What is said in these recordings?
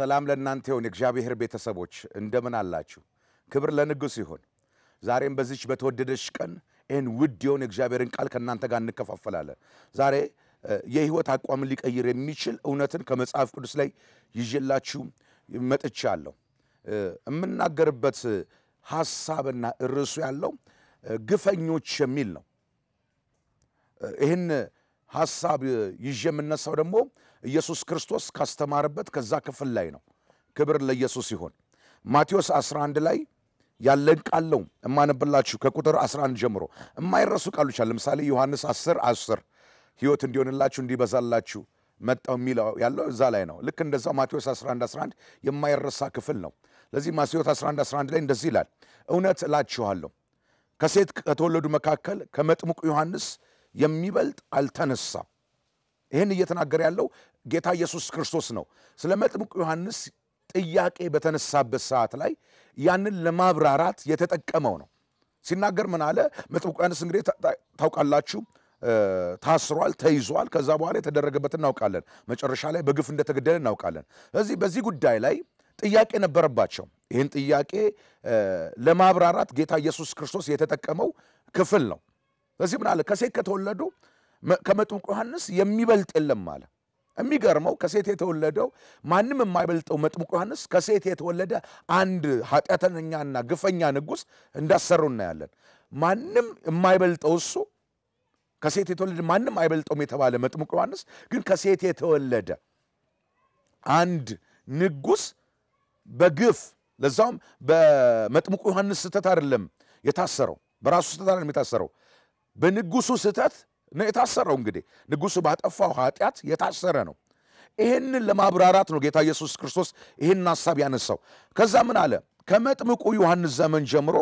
ሰላም ለእናንተ ይሁን የእግዚአብሔር ቤተሰቦች እንደምን አላችሁ? ክብር ለንጉሥ ይሁን። ዛሬም በዚች በተወደደች ቀን ይህን ውድ የሆን የእግዚአብሔርን ቃል ከእናንተ ጋር እንከፋፈላለን። ዛሬ የህይወት አቋምን ሊቀይር የሚችል እውነትን ከመጽሐፍ ቅዱስ ላይ ይዤላችሁ መጥቻለሁ። የምናገርበት ሐሳብና ርዕሱ ያለው ግፈኞች የሚል ነው። ይህን ሀሳብ ይዤ የምነሳው ደግሞ ኢየሱስ ክርስቶስ ካስተማርበት ከዛ ክፍል ላይ ነው። ክብር ለኢየሱስ ይሆን። ማቴዎስ 11 ላይ ያለን ቃል ነው እማነብላችሁ ከቁጥር 11 ጀምሮ የማይረሱ ቃሎች አለ። ለምሳሌ ዮሐንስ 10 10 ህይወት እንዲሆንላችሁ እንዲበዛላችሁ መጣው የሚለው ያለው እዛ ላይ ነው። ልክ እንደዛው ማቴዎስ 11 11 የማይረሳ ክፍል ነው። ለዚህ ማቴዎስ 11 11 ላይ እንደዚህ ይላል፣ እውነት እላችኋለሁ ከሴት ከተወለዱ መካከል ከመጥምቁ ዮሐንስ የሚበልጥ አልተነሳም። ይህን እየተናገረ ያለው ጌታ ኢየሱስ ክርስቶስ ነው። ስለ መጥምቁ ዮሐንስ ጥያቄ በተነሳበት ሰዓት ላይ ያንን ለማብራራት የተጠቀመው ነው። ሲናገር ምን አለ? መጥምቁ ዮሐንስ እንግዲህ ታውቃላችሁ ታስሯል፣ ተይዟል። ከዛ በኋላ የተደረገበት እናውቃለን። መጨረሻ ላይ በግፍ እንደተገደለ እናውቃለን። ስለዚህ በዚህ ጉዳይ ላይ ጥያቄ ነበረባቸው። ይህን ጥያቄ ለማብራራት ጌታ ኢየሱስ ክርስቶስ የተጠቀመው ክፍል ነው። በዚህ ምን አለ? ከሴት ከተወለዱ ከመጥምቁ ዮሐንስ የሚበልጥ የለም አለ። የሚገርመው ከሴት የተወለደው ማንም የማይበልጠው መጥምቁ ዮሐንስ ከሴት የተወለደ አንድ ኃጢአተኛና ግፈኛ ንጉሥ እንዳሰሩ እናያለን። ማንም የማይበልጠው እሱ ከሴት የተወለደ ማንም አይበልጠውም የተባለ መጥምቁ ዮሐንስ ግን ከሴት የተወለደ አንድ ንጉሥ በግፍ ለዛውም በመጥምቁ ዮሐንስ ስህተት አይደለም የታሰረው፣ በራሱ ስህተት አይደለም የታሰረው በንጉሱ ስህተት ነው የታሰረው። እንግዲህ ንጉሱ ባጠፋው ኃጢአት የታሰረ ነው። ይህንን ለማብራራት ነው ጌታ ኢየሱስ ክርስቶስ ይህን ሐሳብ ያነሳው። ከዛ ምን አለ? ከመጥምቁ ዮሐንስ ዘመን ጀምሮ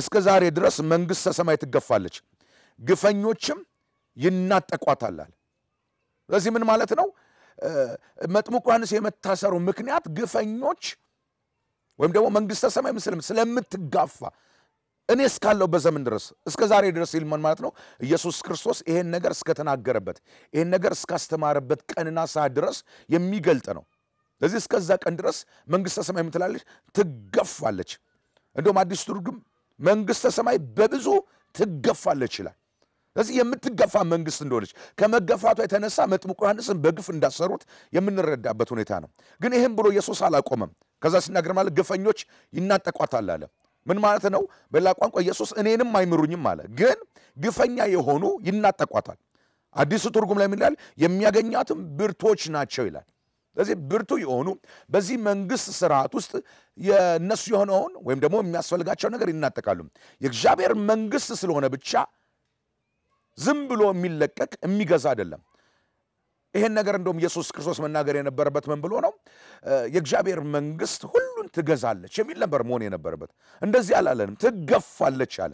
እስከ ዛሬ ድረስ መንግሥተ ሰማይ ትገፋለች፣ ግፈኞችም ይናጠቋታላል። ስለዚህ ምን ማለት ነው? መጥምቁ ዮሐንስ የመታሰሩ ምክንያት ግፈኞች ወይም ደግሞ መንግሥተ ሰማይ ምስልም ስለምትጋፋ እኔ እስካለው በዘመን ድረስ እስከ ዛሬ ድረስ ይልመን ማለት ነው። ኢየሱስ ክርስቶስ ይሄን ነገር እስከተናገረበት ይሄን ነገር እስካስተማረበት ቀንና ሰዓት ድረስ የሚገልጥ ነው። ስለዚህ እስከዛ ቀን ድረስ መንግሥተ ሰማይ የምትላለች ትገፋለች። እንደውም አዲስ ትርጉም መንግሥተ ሰማይ በብዙ ትገፋለች ይላል። ስለዚህ የምትገፋ መንግስት እንደሆነች ከመገፋቷ የተነሳ መጥምቁ ዮሐንስን በግፍ እንዳሰሩት የምንረዳበት ሁኔታ ነው። ግን ይህም ብሎ ኢየሱስ አላቆመም። ከዛ ሲናገር ማለት ግፈኞች ይናጠቋታል አለ ምን ማለት ነው? በሌላ ቋንቋ ኢየሱስ እኔንም አይምሩኝም አለ። ግን ግፈኛ የሆኑ ይናጠቋታል። አዲሱ ትርጉም ላይ ምን ይላል? የሚያገኛትም ብርቶች ናቸው ይላል። ስለዚህ ብርቱ የሆኑ በዚህ መንግስት ስርዓት ውስጥ የእነሱ የሆነውን ወይም ደግሞ የሚያስፈልጋቸው ነገር ይናጠቃሉ። የእግዚአብሔር መንግስት ስለሆነ ብቻ ዝም ብሎ የሚለቀቅ የሚገዛ አይደለም። ይሄን ነገር እንደውም ኢየሱስ ክርስቶስ መናገር የነበረበት ምን ብሎ ነው? የእግዚአብሔር መንግስት ሁሉ ትገዛለች የሚል ነበር መሆን የነበረበት። እንደዚህ አላለንም፣ ትገፋለች አለ።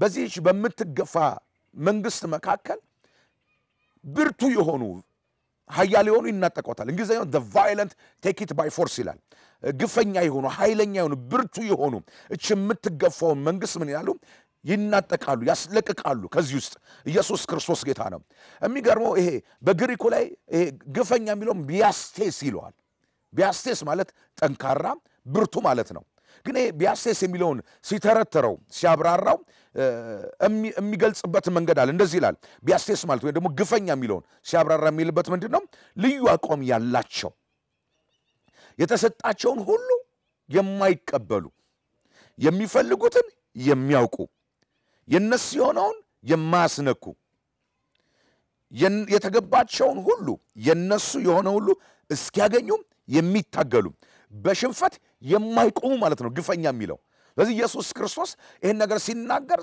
በዚህ በምትገፋ መንግስት መካከል ብርቱ የሆኑ ሀያል የሆኑ ይናጠቋታል። እንግሊዝኛው ቫይለንት ቴክ ኢት ባይ ፎርስ ይላል። ግፈኛ የሆኑ ሀይለኛ የሆኑ ብርቱ የሆኑ እች የምትገፋውን መንግስት ምን ይላሉ? ይናጠቃሉ፣ ያስለቅቃሉ። ከዚህ ውስጥ ኢየሱስ ክርስቶስ ጌታ ነው። የሚገርመው ይሄ በግሪኩ ላይ ይሄ ግፈኛ የሚለውም ቢያስቴስ ይለዋል። ቢያስቴስ ማለት ጠንካራ ብርቱ ማለት ነው። ግን ይሄ ቢያሴስ የሚለውን ሲተረተረው ሲያብራራው የሚገልጽበት መንገድ አለ። እንደዚህ ይላል። ቢያሴስ ማለት ወይም ደግሞ ግፈኛ የሚለውን ሲያብራራ የሚልበት ምንድን ነው? ልዩ አቋም ያላቸው የተሰጣቸውን ሁሉ የማይቀበሉ የሚፈልጉትን የሚያውቁ የነሱ የሆነውን የማያስነኩ የተገባቸውን ሁሉ የነሱ የሆነ ሁሉ እስኪያገኙም የሚታገሉ በሽንፈት የማይቆሙ ማለት ነው ግፈኛ የሚለው። ስለዚህ ኢየሱስ ክርስቶስ ይህን ነገር ሲናገር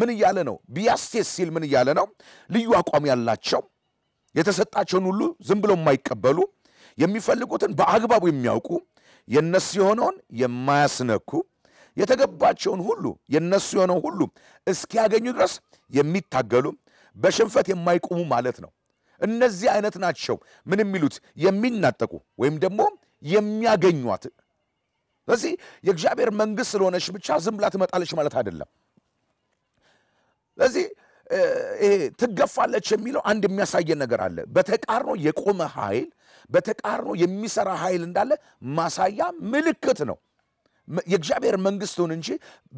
ምን እያለ ነው? ቢያስቴስ ሲል ምን እያለ ነው? ልዩ አቋም ያላቸው የተሰጣቸውን ሁሉ ዝም ብለው የማይቀበሉ የሚፈልጉትን በአግባቡ የሚያውቁ የነሱ የሆነውን የማያስነኩ የተገባቸውን ሁሉ የነሱ የሆነው ሁሉ እስኪያገኙ ድረስ የሚታገሉ በሽንፈት የማይቆሙ ማለት ነው። እነዚህ አይነት ናቸው ምን የሚሉት የሚናጠቁ ወይም ደግሞ የሚያገኟት ስለዚህ የእግዚአብሔር መንግስት ስለሆነች ብቻ ዝም ብላ ትመጣለች ማለት አይደለም። ስለዚህ ይሄ ትገፋለች የሚለው አንድ የሚያሳየን ነገር አለ። በተቃርኖ የቆመ ኃይል፣ በተቃርኖ የሚሰራ ኃይል እንዳለ ማሳያ ምልክት ነው። የእግዚአብሔር መንግሥቱን እንጂ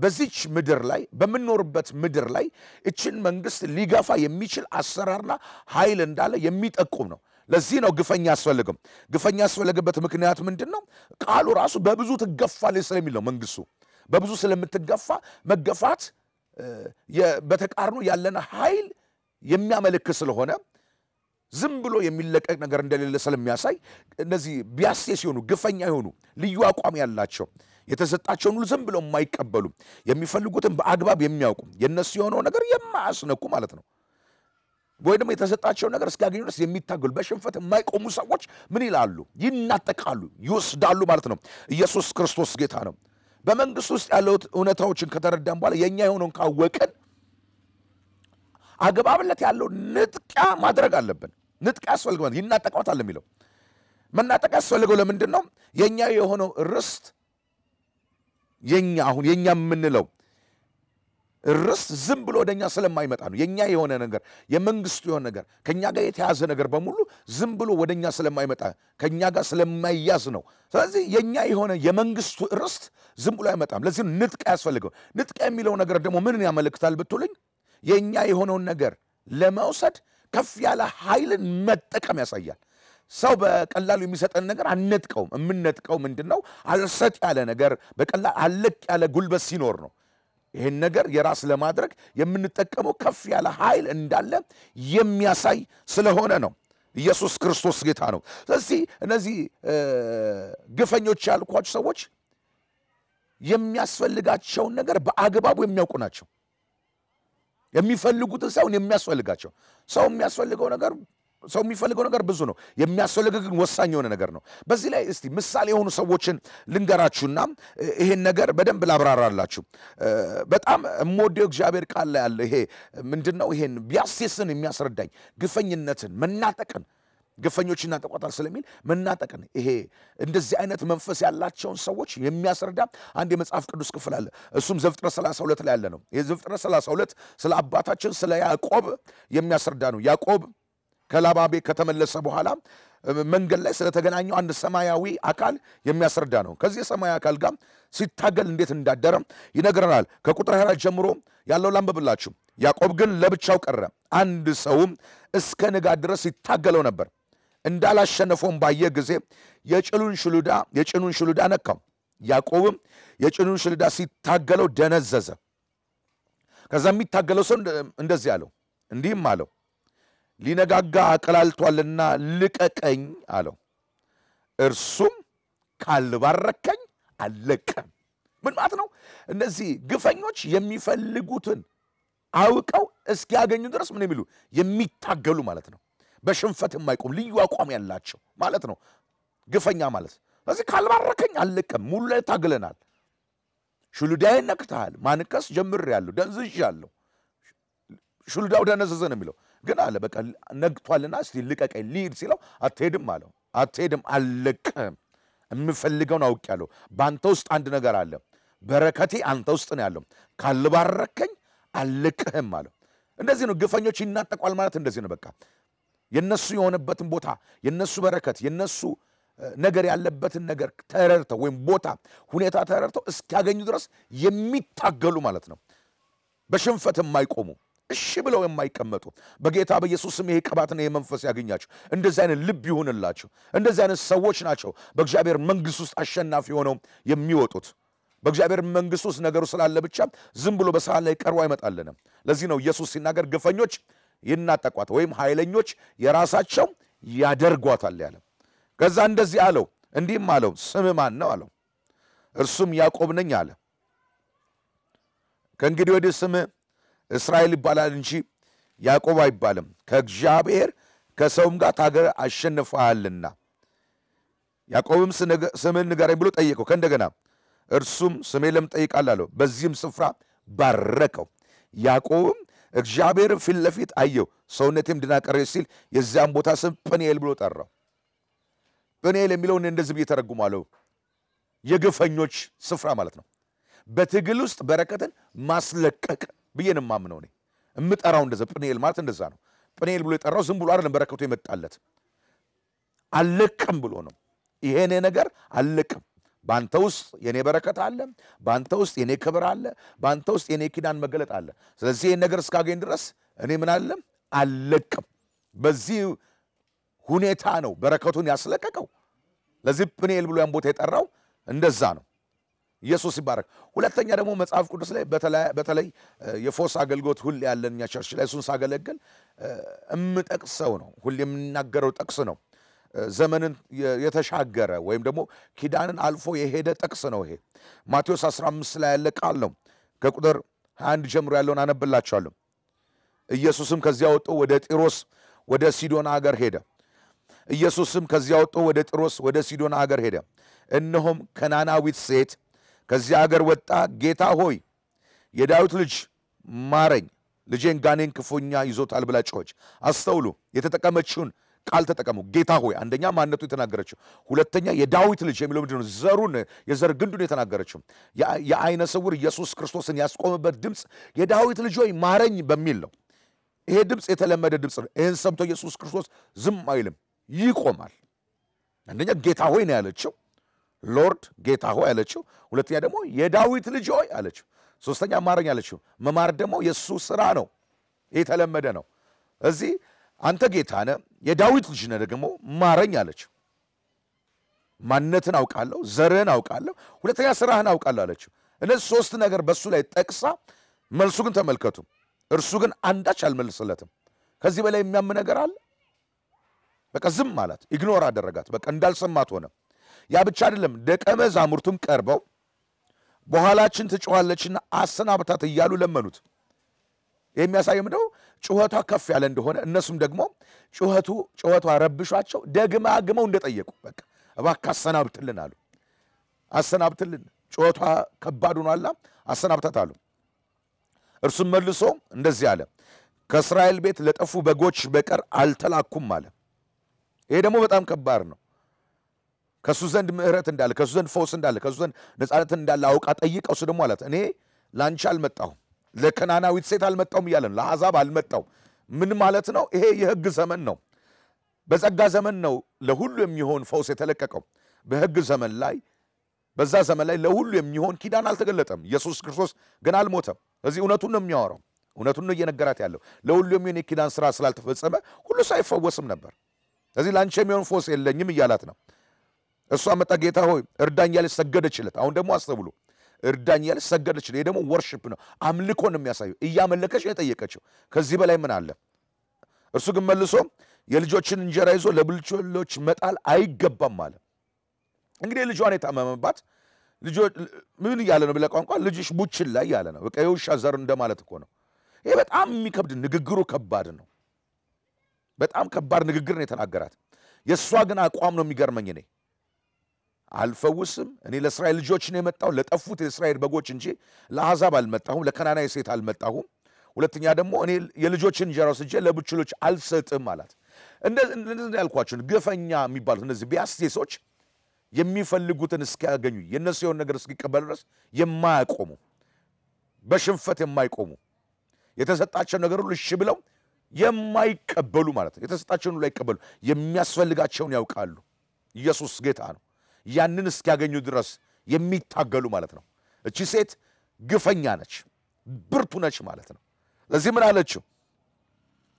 በዚች ምድር ላይ በምንኖርበት ምድር ላይ እችን መንግስት ሊገፋ የሚችል አሰራርና ኃይል እንዳለ የሚጠቁም ነው። ለዚህ ነው ግፈኛ አስፈልግም። ግፈኛ ያስፈለገበት ምክንያት ምንድን ነው? ቃሉ ራሱ በብዙ ትገፋለች ስለሚል ነው። መንግስቱ በብዙ ስለምትገፋ መገፋት በተቃርኖ ያለን ኃይል የሚያመለክት ስለሆነ ዝም ብሎ የሚለቀቅ ነገር እንደሌለ ስለሚያሳይ እነዚህ ቢያሴ ሲሆኑ ግፈኛ የሆኑ ልዩ አቋም ያላቸው የተሰጣቸውን ሁሉ ዝም ብለው የማይቀበሉ የሚፈልጉትን በአግባብ የሚያውቁ የእነሱ የሆነው ነገር የማያስነኩ ማለት ነው። ወይ ደግሞ የተሰጣቸው ነገር እስኪያገኙ ድረስ የሚታገሉ በሽንፈት የማይቆሙ ሰዎች ምን ይላሉ? ይናጠቃሉ፣ ይወስዳሉ ማለት ነው። ኢየሱስ ክርስቶስ ጌታ ነው። በመንግስት ውስጥ ያለውት እውነታዎችን ከተረዳን በኋላ የእኛ የሆነውን ካወቅን አግባብነት ያለው ንጥቂያ ማድረግ አለብን። ንጥቂያ ያስፈልገዋል። ይናጠቋታል የሚለው መናጠቅ ያስፈልገው ለምንድን ነው? የእኛ የሆነው ርስት የኛ አሁን የኛ የምንለው ርስ ዝም ብሎ ወደ እኛ ስለማይመጣ ነው። የእኛ የሆነ ነገር የመንግስቱ የሆነ ነገር ከእኛ ጋር የተያዘ ነገር በሙሉ ዝም ብሎ ወደ እኛ ስለማይመጣ ከእኛ ጋር ስለማይያዝ ነው። ስለዚህ የእኛ የሆነ የመንግስቱ ርስት ዝም ብሎ አይመጣም። ለዚህ ንጥቃ ያስፈልገው። ንጥቃ የሚለው ነገር ደግሞ ምንን ያመለክታል ብትሉኝ የእኛ የሆነውን ነገር ለመውሰድ ከፍ ያለ ኃይልን መጠቀም ያሳያል። ሰው በቀላሉ የሚሰጠን ነገር አንነጥቀውም። የምንነጥቀው ምንድን ነው? አልሰጥ ያለ ነገር በቀላል አለቅ ያለ ጉልበት ሲኖር ነው። ይህን ነገር የራስ ለማድረግ የምንጠቀመው ከፍ ያለ ኃይል እንዳለ የሚያሳይ ስለሆነ ነው። ኢየሱስ ክርስቶስ ጌታ ነው። ስለዚህ እነዚህ ግፈኞች ያልኳቸው ሰዎች የሚያስፈልጋቸውን ነገር በአግባቡ የሚያውቁ ናቸው። የሚፈልጉትን ሳይሆን የሚያስፈልጋቸው ሰው የሚያስፈልገው ነገር ሰው የሚፈልገው ነገር ብዙ ነው። የሚያስፈልግ ግን ወሳኝ የሆነ ነገር ነው። በዚህ ላይ እስቲ ምሳሌ የሆኑ ሰዎችን ልንገራችሁና ይሄን ነገር በደንብ ላብራራላችሁ። በጣም የምወደው እግዚአብሔር ቃል ላይ ያለ ይሄ ምንድን ነው? ይሄን ቢያሴስን የሚያስረዳኝ ግፈኝነትን፣ መናጠቅን ግፈኞች ይናጠቋታል ስለሚል መናጠቅን፣ ይሄ እንደዚህ አይነት መንፈስ ያላቸውን ሰዎች የሚያስረዳ አንድ የመጽሐፍ ቅዱስ ክፍል አለ። እሱም ዘፍጥረት 32 ላይ ያለ ነው። ዘፍጥረት 32 ስለ አባታችን ስለ ያዕቆብ የሚያስረዳ ነው። ያዕቆብ ከላባቤ ከተመለሰ በኋላ መንገድ ላይ ስለተገናኘው አንድ ሰማያዊ አካል የሚያስረዳ ነው። ከዚህ ሰማያዊ አካል ጋር ሲታገል እንዴት እንዳደረ ይነግረናል። ከቁጥር 24 ጀምሮ ያለው ላንበብላችሁ። ያዕቆብ ግን ለብቻው ቀረ፣ አንድ ሰውም እስከ ንጋት ድረስ ይታገለው ነበር። እንዳላሸነፈውም ባየ ጊዜ የጭኑን ሽሉዳ ነካው። ያዕቆብም የጭኑን ሽሉዳ ሲታገለው ደነዘዘ። ከዛ የሚታገለው ሰው እንደዚህ አለው፣ እንዲህም አለው ሊነጋጋ አቀላልቷልና ልቀቀኝ አለው። እርሱም ካልባረከኝ አልለቅም። ምን ማለት ነው? እነዚህ ግፈኞች የሚፈልጉትን አውቀው እስኪያገኙ ድረስ ምን የሚሉ የሚታገሉ ማለት ነው። በሽንፈት የማይቆም ልዩ አቋም ያላቸው ማለት ነው ግፈኛ ማለት። ስለዚህ ካልባረከኝ አልለቅም። ሙሉ ላይ ታግለናል። ሹሉዳዬን ነክተሃል። ማንከስ ጀምሬያለሁ፣ ደንዝዣለሁ። ሹሉዳው ደነዘዘ ነው የሚለው ግን አለ በቃ ነግቷልና እስቲ ልቀቀኝ ልሂድ ሲለው አትሄድም አለው። አትሄድም አልለቅህም። የምፈልገውን አውቅ ያለው በአንተ ውስጥ አንድ ነገር አለ። በረከቴ አንተ ውስጥ ነው ያለው። ካልባረከኝ አልለቅህም አለው። እንደዚህ ነው ግፈኞች ይናጠቋል ማለት እንደዚህ ነው። በቃ የነሱ የሆነበትን ቦታ የነሱ በረከት የነሱ ነገር ያለበትን ነገር ተረድተው ወይም ቦታ ሁኔታ ተረድተው እስኪያገኙ ድረስ የሚታገሉ ማለት ነው። በሽንፈት የማይቆሙ እሺ ብለው የማይቀመጡ በጌታ በኢየሱስም ይሄ ቅባትና የመንፈስ ያገኛቸው እንደዚህ አይነት ልብ ይሁንላቸው። እንደዚህ አይነት ሰዎች ናቸው በእግዚአብሔር መንግስት ውስጥ አሸናፊ ሆነው የሚወጡት። በእግዚአብሔር መንግስት ውስጥ ነገሩ ስላለ ብቻ ዝም ብሎ በሰዓት ላይ ቀርቦ አይመጣልንም። ለዚህ ነው ኢየሱስ ሲናገር ግፈኞች ይናጠቋት ወይም ኃይለኞች የራሳቸው ያደርጓታል ያለ። ከዛ እንደዚህ አለው፣ እንዲህም አለው ስም ማን ነው አለው። እርሱም ያዕቆብ ነኝ አለ። ከእንግዲህ ወዲህ ስምህ እስራኤል ይባላል እንጂ ያዕቆብ አይባልም። ከእግዚአብሔር ከሰውም ጋር ታገር አሸንፈሃልና ያዕቆብም ስምን ንገረኝ ብሎ ጠየቀው። ከእንደገና እርሱም ስሜ ለምን ጠይቃል አለው። በዚህም ስፍራ ባረከው። ያዕቆብም እግዚአብሔር ፊት ለፊት አየው፣ ሰውነቴም ድና ቀረች ሲል የዚያም ቦታ ስም ጵኒኤል ብሎ ጠራው። ጵኒኤል የሚለውን እንደዚህ ብዬ ተረጉማለሁ፣ የግፈኞች ስፍራ ማለት ነው። በትግል ውስጥ በረከትን ማስለቀቅ ብዬ ነው የማምነው። እኔ የምጠራው እንደዛ ጵንኤል ማለት እንደዛ ነው። ጵንኤል ብሎ የጠራው ዝም ብሎ አይደለም፣ በረከቱ የመጣለት አልለቅም ብሎ ነው። ይሄኔ ነገር አልለቅም በአንተ ውስጥ የኔ በረከት አለ፣ በአንተ ውስጥ የኔ ክብር አለ፣ በአንተ ውስጥ የኔ ኪዳን መገለጥ አለ። ስለዚህ ይህን ነገር እስካገኝ ድረስ እኔ ምን አለም አልለቅም። በዚህ ሁኔታ ነው በረከቱን ያስለቀቀው። ለዚህ ጵንኤል ብሎ ያን ቦታ የጠራው እንደዛ ነው። ኢየሱስ ይባረክ። ሁለተኛ ደግሞ መጽሐፍ ቅዱስ ላይ በተለይ የፎስ አገልግሎት ሁሌ ያለን እኛ ቸርች ላይ እሱን ሳገለግል እምጠቅሰው ነው፣ ሁሌ የምናገረው ጥቅስ ነው። ዘመንን የተሻገረ ወይም ደግሞ ኪዳንን አልፎ የሄደ ጥቅስ ነው። ይሄ ማቴዎስ 15 ላይ ያለ ቃል ነው። ከቁጥር 21 ጀምሮ ያለውን አነብላችኋለሁ። ኢየሱስም ከዚያ ወጦ ወደ ጢሮስ ወደ ሲዶና አገር ሄደ። ኢየሱስም ከዚያ ወጥቶ ወደ ጢሮስ ወደ ሲዶና አገር ሄደ። እነሆም ከናናዊት ሴት ከዚህ አገር ወጣ። ጌታ ሆይ የዳዊት ልጅ ማረኝ፣ ልጄን ጋኔን ክፉኛ ይዞታል ብላ ጮኸች። አስተውሉ፣ የተጠቀመችውን ቃል ተጠቀሙ። ጌታ ሆይ አንደኛ ማንነቱ የተናገረችው፣ ሁለተኛ የዳዊት ልጅ የሚለው ምንድን ነው? ዘሩን የዘር ግንዱን የተናገረችው። የአይነ ስውር ኢየሱስ ክርስቶስን ያስቆምበት ድምፅ የዳዊት ልጅ ሆይ ማረኝ በሚል ነው። ይሄ ድምፅ የተለመደ ድምፅ ነው። ይህን ሰምቶ ኢየሱስ ክርስቶስ ዝም አይልም፣ ይቆማል። አንደኛ ጌታ ሆይ ነው ያለችው ሎርድ ጌታ ሆይ አለችው። ሁለተኛ ደግሞ የዳዊት ልጅ ሆይ አለችው። ሶስተኛ ማረኝ አለችው። መማር ደግሞ የእሱ ስራ ነው፣ የተለመደ ነው። እዚህ አንተ ጌታ ነ የዳዊት ልጅ ነ ደግሞ ማረኝ አለችው። ማንነትን አውቃለሁ፣ ዘርህን አውቃለሁ፣ ሁለተኛ ስራህን አውቃለሁ አለችው። እነዚህ ሶስት ነገር በእሱ ላይ ጠቅሳ፣ መልሱ ግን ተመልከቱ፣ እርሱ ግን አንዳች አልመልስለትም። ከዚህ በላይ የሚያም ነገር አለ? በቃ ዝም አላት፣ ኢግኖር አደረጋት። በቃ እንዳልሰማት ሆነ። ያ ብቻ አይደለም፣ ደቀ መዛሙርቱም ቀርበው በኋላችን ትጮኻለችና አሰናብታት እያሉ ለመኑት። የሚያሳየ ምንድነው? ጩኸቷ ከፍ ያለ እንደሆነ እነሱም ደግሞ ጩኸቱ ጩኸቷ ረብሿቸው ደግመ አግመው እንደጠየቁ በቃ እባክህ አሰናብትልን አሉ። አሰናብትልን ጩኸቷ ከባድ ሆኗላ፣ አሰናብታት አሉ። እርሱም መልሶ እንደዚህ አለ፣ ከእስራኤል ቤት ለጠፉ በጎች በቀር አልተላኩም አለ። ይሄ ደግሞ በጣም ከባድ ነው። ከእሱ ዘንድ ምሕረት እንዳለ ከእሱ ዘንድ ፈውስ እንዳለ ከእሱ ዘንድ ነፃነትን እንዳለ አውቃ ጠይቀው። እሱ ደግሞ አላት እኔ ላንቻ አልመጣሁም፣ ለከናናዊት ሴት አልመጣሁም እያለ ለአዛብ ለአሕዛብ አልመጣሁም። ምን ማለት ነው? ይሄ የሕግ ዘመን ነው። በጸጋ ዘመን ነው ለሁሉ የሚሆን ፈውስ የተለቀቀው። በሕግ ዘመን ላይ በዛ ዘመን ላይ ለሁሉ የሚሆን ኪዳን አልተገለጠም። ኢየሱስ ክርስቶስ ግን አልሞተም። ስለዚህ እውነቱን ነው የሚያወራው፣ እውነቱን ነው እየነገራት ያለው። ለሁሉ የሚሆን የኪዳን ስራ ስላልተፈጸመ ሁሉ ሳይፈወስም አይፈወስም ነበር። ስለዚህ ለአንቺ የሚሆን ፈውስ የለኝም እያላት ነው። እሷ መጣ ጌታ ሆይ እርዳኝ ያለች ሰገደችለት። አሁን ደግሞ አስተውሉ። እርዳኝ ያለች ሰገደችለት። ይሄ ደግሞ ወርሽፕ ነው፣ አምልኮ ነው የሚያሳየው። እያመለከች ነው የጠየቀችው። ከዚህ በላይ ምን አለ? እርሱ ግን መልሶ የልጆችን እንጀራ ይዞ ለብልቾች መጣል አይገባም አለ። እንግዲህ ልጇን የታመመባት ምን እያለ ነው? ቋንቋ ልጅሽ ቡችን ላይ ያለ ነው። በቃ የውሻ ዘር እንደማለት እኮ ነው። ይህ በጣም የሚከብድ ንግግሩ ከባድ ነው። በጣም ከባድ ንግግር ነው የተናገራት። የእሷ ግን አቋም ነው የሚገርመኝ እኔ አልፈውስም። እኔ ለእስራኤል ልጆች ነው የመጣሁ ለጠፉት የእስራኤል በጎች እንጂ ለአሕዛብ አልመጣሁም፣ ለከናናዊ ሴት አልመጣሁም። ሁለተኛ ደግሞ እኔ የልጆችን እንጀራ ስጄ ለቡችሎች አልሰጥም አላት። እንደዚህ ያልኳቸውን ግፈኛ የሚባሉት እነዚህ ቢያስቴ ሰዎች የሚፈልጉትን እስኪያገኙ የእነሱ የሆን ነገር እስኪቀበል ድረስ የማያቆሙ በሽንፈት የማይቆሙ የተሰጣቸው ነገር ሁሉ እሺ ብለው የማይቀበሉ ማለት ነው። የተሰጣቸውን ሁሉ አይቀበሉ፣ የሚያስፈልጋቸውን ያውቃሉ። ኢየሱስ ጌታ ነው። ያንን እስኪያገኙ ድረስ የሚታገሉ ማለት ነው። እቺ ሴት ግፈኛ ነች፣ ብርቱ ነች ማለት ነው። ለዚህ ምን አለችው?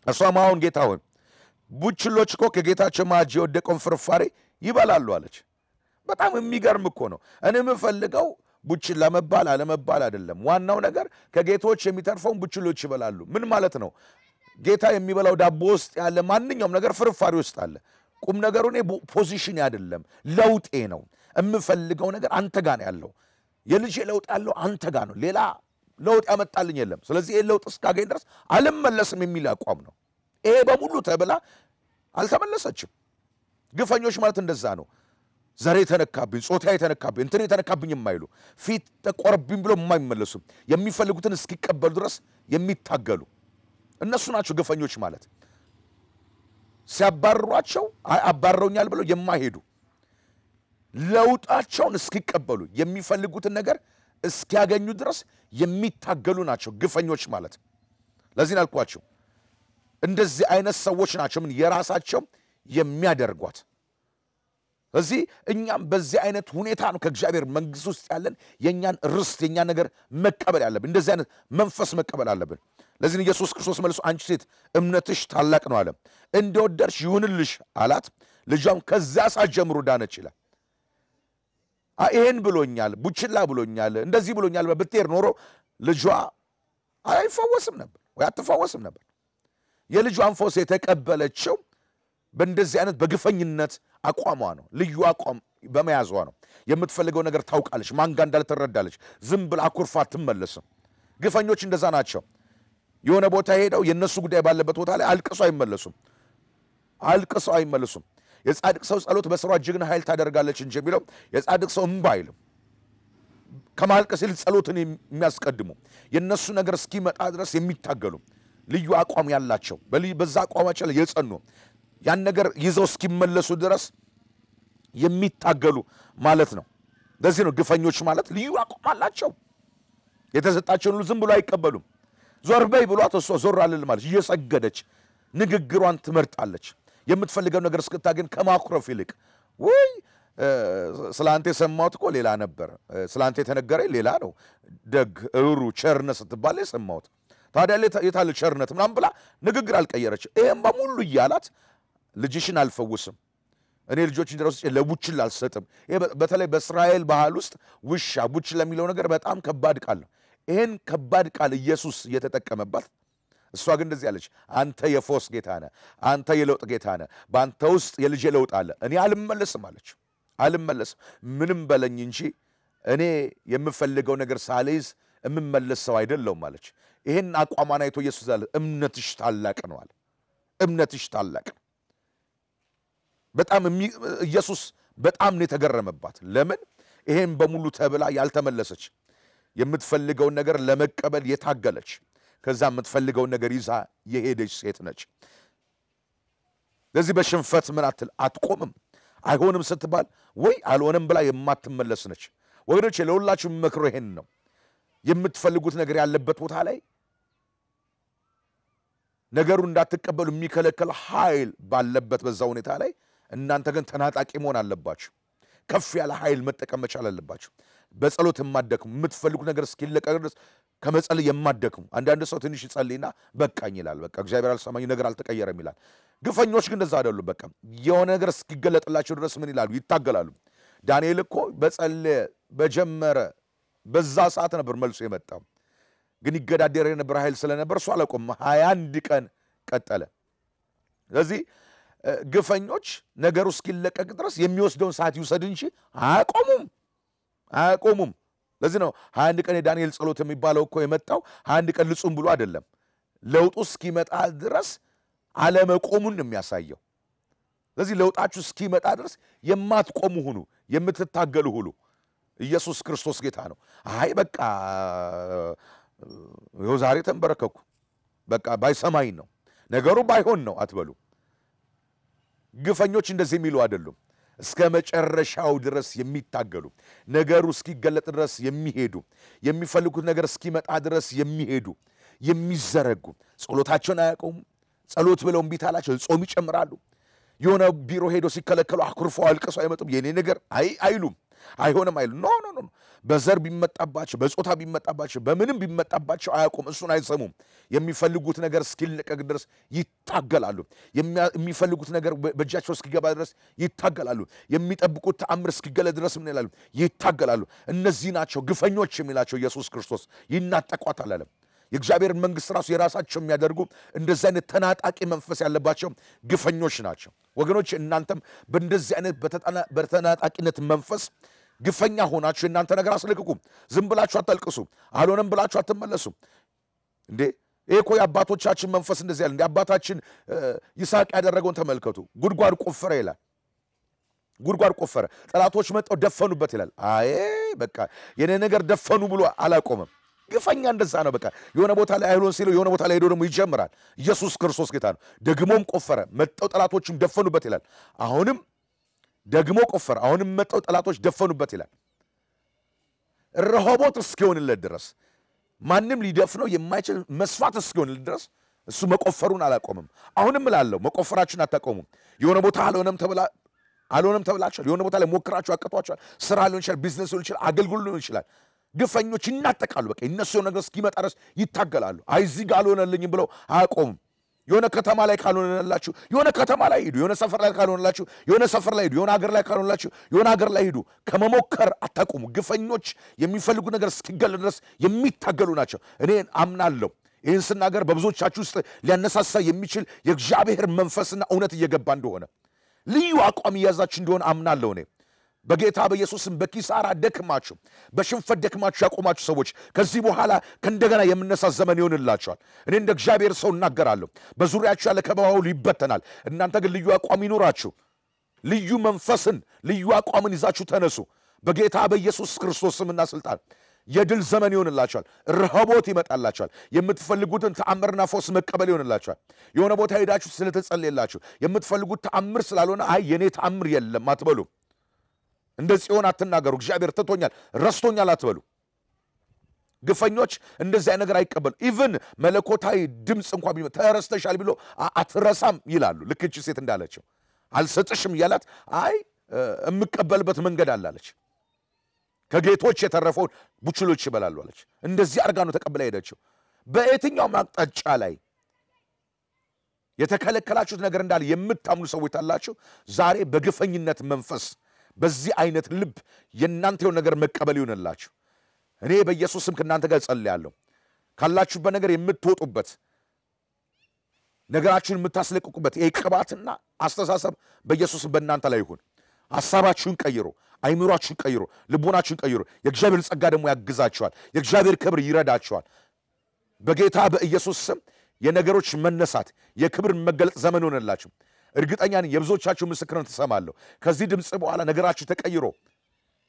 እርሷም አሁን ጌታ ሆይ ቡችሎች እኮ ከጌታቸው ማጅ የወደቀውን ፍርፋሬ ይበላሉ አለች። በጣም የሚገርም እኮ ነው። እኔ የምፈልገው ቡችላ ለመባል አለመባል አይደለም። ዋናው ነገር ከጌቶች የሚተርፈውን ቡችሎች ይበላሉ። ምን ማለት ነው? ጌታ የሚበላው ዳቦ ውስጥ ያለ ማንኛውም ነገር ፍርፋሪ ውስጥ አለ። ቁም ነገሩ እኔ ፖዚሽን አይደለም፣ ለውጤ ነው የምፈልገው ነገር አንተ ጋ ነው ያለው። የልጅ ለውጥ ያለው አንተ ጋ ነው። ሌላ ለውጥ ያመጣልኝ የለም። ስለዚህ ይህ ለውጥ እስካገኝ ድረስ አልመለስም የሚል አቋም ነው። ይሄ በሙሉ ተብላ አልተመለሰችም። ግፈኞች ማለት እንደዛ ነው። ዘሬ የተነካብኝ፣ ጾታ የተነካብኝ፣ እንትን የተነካብኝ የማይሉ ፊት ጠቆረብኝ ብሎ የማይመለሱ የሚፈልጉትን እስኪቀበሉ ድረስ የሚታገሉ እነሱ ናቸው ግፈኞች ማለት። ሲያባርሯቸው አባረውኛል ብለው የማይሄዱ ለውጣቸውን እስኪቀበሉ የሚፈልጉትን ነገር እስኪያገኙ ድረስ የሚታገሉ ናቸው ግፈኞች ማለት። ለዚህን አልኳቸው እንደዚህ አይነት ሰዎች ናቸው ምን የራሳቸው የሚያደርጓት። እዚህ እኛም በዚህ አይነት ሁኔታ ነው ከእግዚአብሔር መንግስት ውስጥ ያለን የእኛን ርስት የእኛን ነገር መቀበል ያለብን። እንደዚህ አይነት መንፈስ መቀበል አለብን። ለዚህ ኢየሱስ ክርስቶስ መልሶ አንቺ ሴት እምነትሽ ታላቅ ነው አለ፣ እንደወደድሽ ይሁንልሽ አላት። ልጇም ከዚያ ሰዓት ጀምሮ ዳነች ይላል። ይሄን ብሎኛል፣ ቡችላ ብሎኛል፣ እንደዚህ ብሎኛል ብትሄድ ኖሮ ልጇ አይፈወስም ነበር ወይ አትፈወስም ነበር። የልጇን ፈውስ የተቀበለችው በእንደዚህ አይነት በግፈኝነት አቋሟ ነው። ልዩ አቋም በመያዟ ነው። የምትፈልገው ነገር ታውቃለች። ማንጋ ጋ እንዳለ ትረዳለች። ዝም ብላ አኩርፋ አትመለስም። ግፈኞች እንደዛ ናቸው። የሆነ ቦታ ሄደው የእነሱ ጉዳይ ባለበት ቦታ ላይ አልቅሰው አይመለሱም። አልቅሰው አይመለሱም። የጻድቅ ሰው ጸሎት በስሯ እጅግን ኃይል ታደርጋለች እንጂ የሚለው የጻድቅ ሰው እምባ አይልም። ከማልቀስ ይልቅ ጸሎትን የሚያስቀድሙ የእነሱ ነገር እስኪመጣ ድረስ የሚታገሉ ልዩ አቋም ያላቸው በዛ አቋማቸው ላይ የጸኑ ያን ነገር ይዘው እስኪመለሱ ድረስ የሚታገሉ ማለት ነው። ለዚህ ነው ግፈኞች ማለት ልዩ አቋም አላቸው። የተሰጣቸውን ሁሉ ዝም ብሎ አይቀበሉም። ዞር በይ ብሏት እሷ ዞር አልልም አለች። እየሰገደች ንግግሯን ትመርጣለች። የምትፈልገው ነገር እስክታገኝ ከማኩረፍ ይልቅ ወይ ስለ አንተ የሰማሁት እኮ ሌላ ነበር፣ ስለ አንተ የተነገረኝ ሌላ ነው። ደግ እሩ ቸርነት ስትባል የሰማሁት ታዲያ የታለ ቸርነት ምናምን ብላ ንግግር አልቀየረች። ይህም በሙሉ እያላት ልጅሽን አልፈውስም እኔ ልጆች እንጀራ ውስጥ ለቡችላ አልሰጥም። በተለይ በእስራኤል ባህል ውስጥ ውሻ ቡችላ ለሚለው ነገር በጣም ከባድ ቃል ነው። ይህን ከባድ ቃል ኢየሱስ እየተጠቀመባት እሷ ግን እንደዚህ አለች፣ አንተ የፎስ ጌታ ነ አንተ የለውጥ ጌታ ነ በአንተ ውስጥ የልጄ ለውጥ አለ። እኔ አልመለስም አለች። አልመለስም ምንም በለኝ እንጂ እኔ የምፈልገው ነገር ሳልይዝ የምመለስ ሰው አይደለውም አለች። ይህን አቋሟን አይቶ ኢየሱስ አለ እምነትሽ ታላቅ ነው አለ። እምነትሽ ታላቅ በጣም ኢየሱስ በጣም ነው የተገረመባት። ለምን ይሄን በሙሉ ተብላ ያልተመለሰች የምትፈልገውን ነገር ለመቀበል የታገለች ከዛ የምትፈልገውን ነገር ይዛ የሄደች ሴት ነች። ለዚህ በሽንፈት ምን አትል አትቆምም። አይሆንም ስትባል ወይ አልሆነም ብላ የማትመለስ ነች። ወገኖች ለሁላችሁ መክሮ ይሄን ነው የምትፈልጉት ነገር ያለበት ቦታ ላይ ነገሩ እንዳትቀበሉ የሚከለከል ኃይል ባለበት በዛ ሁኔታ ላይ እናንተ ግን ተናጣቂ መሆን አለባችሁ። ከፍ ያለ ኃይል መጠቀም መቻል አለባችሁ። በጸሎት የማደክሙ የምትፈልጉ ነገር እስኪለቀቅ ድረስ ከመጸለይ የማደክሙ። አንዳንድ ሰው ትንሽ ይጸልይና በቃኝ ይላል። በቃ እግዚአብሔር አልሰማኝ፣ ነገር አልተቀየረም ይላል። ግፈኞች ግን እንደዛ አይደሉም። በቃ የሆነ ነገር እስኪገለጥላቸው ድረስ ምን ይላሉ? ይታገላሉ። ዳንኤል እኮ በጸለየ በጀመረ በዛ ሰዓት ነበር መልሶ የመጣው። ግን ይገዳደር የነበረ ኃይል ስለነበር እሱ አላቆም፣ ሀያ አንድ ቀን ቀጠለ። ስለዚህ ግፈኞች ነገሩ እስኪለቀቅ ድረስ የሚወስደውን ሰዓት ይውሰድ እንጂ አያቆሙም። አያቆሙም። ለዚህ ነው ሀያ አንድ ቀን የዳንኤል ጸሎት የሚባለው እኮ የመጣው ሀያ አንድ ቀን ልጹም ብሎ አይደለም። ለውጡ እስኪመጣ ድረስ አለመቆሙን ነው የሚያሳየው። ስለዚህ ለውጣችሁ እስኪመጣ ድረስ የማትቆሙ ሁኑ፣ የምትታገሉ ሁሉ ኢየሱስ ክርስቶስ ጌታ ነው። አይ በቃ ይኸው ዛሬ ተንበረከኩ፣ በቃ ባይሰማኝ ነው ነገሩ ባይሆን ነው አትበሉ። ግፈኞች እንደዚህ የሚሉ አይደሉም። እስከ መጨረሻው ድረስ የሚታገሉ ነገሩ እስኪገለጥ ድረስ የሚሄዱ የሚፈልጉት ነገር እስኪመጣ ድረስ የሚሄዱ የሚዘረጉ ጸሎታቸውን አያውቁም። ጸሎት ብለው እምቢ አላቸው። ጾም ይጨምራሉ። የሆነ ቢሮ ሄዶ ሲከለከሉ አኩርፈው አልቅሰው አይመጡም። የኔ ነገር አይ አይሉም። አይሆንም አይሉ ኖ ኖ ኖ። በዘር ቢመጣባቸው፣ በጾታ ቢመጣባቸው፣ በምንም ቢመጣባቸው አያውቁም። እሱን አይሰሙም። የሚፈልጉት ነገር እስኪለቀቅ ድረስ ይታገላሉ። የሚፈልጉት ነገር በእጃቸው እስኪገባ ድረስ ይታገላሉ። የሚጠብቁት ተአምር እስኪገለ ድረስ ምን ይላሉ? ይታገላሉ። እነዚህ ናቸው ግፈኞች የሚላቸው ኢየሱስ ክርስቶስ። ይናጠቋታል አለም የእግዚአብሔርን መንግስት ራሱ የራሳቸው የሚያደርጉ እንደዚህ አይነት ተናጣቂ መንፈስ ያለባቸው ግፈኞች ናቸው። ወገኖች እናንተም በእንደዚህ አይነት በተናጣቂነት መንፈስ ግፈኛ ሆናችሁ የእናንተ ነገር አስለቅቁ። ዝም ብላችሁ አታልቅሱ። አልሆነም ብላችሁ አትመለሱ። እንዴ ይህ እኮ የአባቶቻችን መንፈስ እንደዚህ ያለ እንደ አባታችን ይስሐቅ ያደረገውን ተመልከቱ። ጉድጓድ ቆፈረ ይላል። ጉድጓድ ቆፈረ፣ ጠላቶች መጠው ደፈኑበት ይላል። አይ በቃ የኔ ነገር ደፈኑ ብሎ አላቆመም። ግፈኛ እንደዛ ነው። በቃ የሆነ ቦታ ላይ አይሎን ሲለው የሆነ ቦታ ላይ ሄዶ ደግሞ ይጀምራል። ኢየሱስ ክርስቶስ ጌታ ነው። ደግሞም ቆፈረ፣ መጠው ጠላቶችም ደፈኑበት ይላል። አሁንም ደግሞ ቆፈረ፣ አሁንም መጠው ጠላቶች ደፈኑበት ይላል። ረሆቦት እስኪሆንለት ድረስ ማንም ሊደፍነው የማይችል መስፋት እስኪሆንለት ድረስ እሱ መቆፈሩን አላቆምም። አሁንም እላለሁ መቆፈራችሁን አታቆሙም። የሆነ ቦታ አልሆነም ተብላ አልሆነም ተብላችኋል። የሆነ ቦታ ላይ ሞክራችሁ አቅቷችኋል። ስራ ሊሆን ይችላል፣ ቢዝነስ ሊሆን ይችላል፣ አገልግሎት ሊሆን ይችላል። ግፈኞች ይናጠቃሉ። በቃ እነሱ የሆነ ነገር እስኪመጣ ድረስ ይታገላሉ። አይ እዚህ ጋር አልሆነልኝም ብለው አያቆሙም። የሆነ ከተማ ላይ ካልሆነላችሁ የሆነ ከተማ ላይ ሂዱ። የሆነ ሰፈር ላይ ካልሆነላችሁ የሆነ ሰፈር ላይ ሂዱ። የሆነ ሀገር ላይ ካልሆነላችሁ የሆነ ሀገር ላይ ሂዱ። ከመሞከር አታቁሙ። ግፈኞች የሚፈልጉ ነገር እስኪገል ድረስ የሚታገሉ ናቸው። እኔ አምናለሁ። ይህን ስናገር በብዙዎቻችሁ ውስጥ ሊያነሳሳ የሚችል የእግዚአብሔር መንፈስና እውነት እየገባ እንደሆነ ልዩ አቋም እያዛችሁ እንደሆነ አምናለሁ እኔ በጌታ በኢየሱስም በኪሳራ ደክማችሁ በሽንፈት ደክማችሁ ያቆማችሁ ሰዎች ከዚህ በኋላ ከእንደገና የምነሳ ዘመን ይሆንላቸዋል። እኔ እንደ እግዚአብሔር ሰው እናገራለሁ። በዙሪያችሁ ያለ ከበባ ይበተናል። እናንተ ግን ልዩ አቋም ይኖራችሁ ልዩ መንፈስን፣ ልዩ አቋምን ይዛችሁ ተነሱ። በጌታ በኢየሱስ ክርስቶስ ስምና ስልጣን የድል ዘመን ይሆንላቸዋል። ረሆቦት ይመጣላቸዋል። የምትፈልጉትን ተአምርና ፎስ መቀበል ይሆንላቸዋል። የሆነ ቦታ ሄዳችሁ ስለተጸለየላችሁ የምትፈልጉት ተአምር ስላልሆነ አይ የኔ ተአምር የለም አትበሉም። እንደ ጽዮን አትናገሩ፣ እግዚአብሔር ትቶኛል፣ ረስቶኛል አትበሉ። ግፈኞች እንደዚህ አይነት ነገር አይቀበሉ። ኢቭን መለኮታዊ ድምፅ እንኳ ቢመ ተረስተሻል ቢሎ አትረሳም ይላሉ። ልክ እቺ ሴት እንዳለችው አልሰጥሽም እያላት አይ የምቀበልበት መንገድ አላለች። ከጌቶች የተረፈውን ቡችሎች ይበላሉ አለች። እንደዚህ አድርጋ ነው ተቀብላ ሄደችው። በየትኛውም አቅጣጫ ላይ የተከለከላችሁት ነገር እንዳለ የምታምኑ ሰዎች ታላችሁ ዛሬ በግፈኝነት መንፈስ በዚህ አይነት ልብ የእናንተውን ነገር መቀበል ይሆንላችሁ። እኔ በኢየሱስ ስም ከእናንተ ጋር ጸልያለሁ። ካላችሁበት ነገር የምትወጡበት ነገራችሁን የምታስለቅቁበት ይህ ቅባትና አስተሳሰብ በኢየሱስ በእናንተ ላይ ይሁን። ሐሳባችሁን ቀይሮ፣ አይምሯችሁን ቀይሮ፣ ልቦናችሁን ቀይሮ። የእግዚአብሔር ጸጋ ደግሞ ያግዛችኋል። የእግዚአብሔር ክብር ይረዳችኋል። በጌታ በኢየሱስ ስም የነገሮች መነሳት የክብር መገለጥ ዘመን ይሆንላችሁ። እርግጠኛ ነኝ የብዙዎቻችሁ ምስክርን ትሰማለሁ። ከዚህ ድምፅ በኋላ ነገራችሁ ተቀይሮ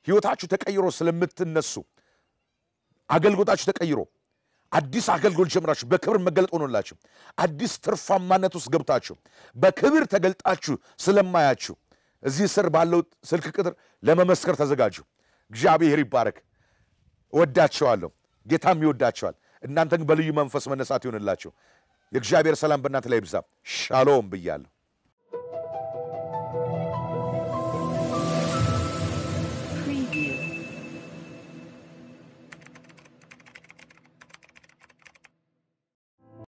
ህይወታችሁ ተቀይሮ ስለምትነሱ አገልግሎታችሁ ተቀይሮ አዲስ አገልግሎት ጀምራችሁ በክብር መገለጥ ሆኖላችሁ አዲስ ትርፋማነት ውስጥ ገብታችሁ በክብር ተገልጣችሁ ስለማያችሁ እዚህ ስር ባለው ስልክ ቁጥር ለመመስከር ተዘጋጁ። እግዚአብሔር ይባረክ። እወዳቸዋለሁ። ጌታም ይወዳቸዋል። እናንተ ግን በልዩ መንፈስ መነሳት ይሆንላችሁ። የእግዚአብሔር ሰላም በእናንተ ላይ ይብዛ። ሻሎም ብያለሁ።